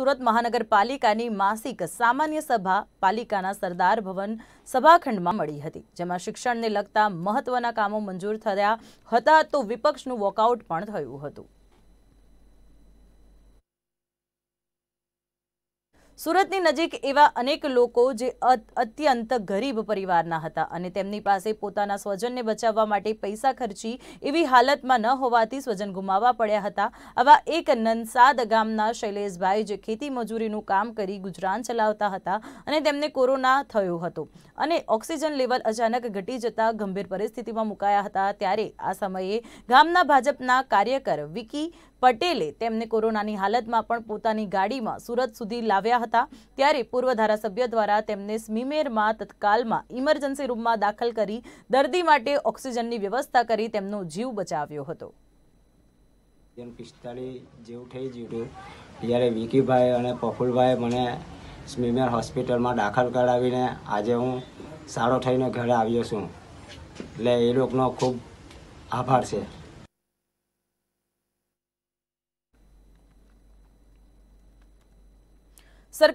સુરત મહાનગરપાલિકાની માસિક સામાન્ય સભા પાલિકાના સરદાર ભવન સભાખંડમાં મળી હતી જેમાં શિક્ષણને લગતા મહત્વના કામો મંજૂર થયા હતા તો વિપક્ષનું વોકઆઉટ પણ થયું હતું સુરતની નજીક એવા અનેક લોકો જે અત્યંત ગરીબ પરિવારના હતા અને તેમની પાસે પોતાના સ્વજનને બચાવવા માટે પૈસા ખર્ચી એવી હાલતમાં ન હોવાથી સ્વજન ગુમાવવા પડ્યા હતા આવા એક નનસાદ ગામના શૈલેષભાઈ જે ખેતી મજૂરીનું કામ કરી ગુજરાન ચલાવતા હતા અને તેમને કોરોના થયો હતો અને ઓક્સિજન લેવલ અચાનક ઘટી જતાં ગંભીર પરિસ્થિતિમાં મુકાયા હતા ત્યારે આ સમયે ગામના ભાજપના કાર્યકર વિકી પટેલે તેમને કોરોનાની હાલતમાં પણ પોતાની ગાડીમાં સુરત સુધી લાવ્યા હતા ત્યારે પૂર્વ ધારાસભ્ય દ્વારા તેમને સ્મીમેરમાં તત્કાલમાં ઇમરજન્સી રૂમમાં દાખલ કરી દર્દી માટે ઓક્સિજનની વ્યવસ્થા કરી તેમનો જીવ બચાવ્યો હતો પિસ્તાળીસ જેવું થઈ ગયું ત્યારે વિકીભાઈ અને પ્રફુલભાઈ મને સ્મીમેર હોસ્પિટલમાં દાખલ કરાવીને આજે હું સારો થઈને ઘરે આવ્યો છું એટલે એ લોકોનો ખૂબ આભાર છે સરકાર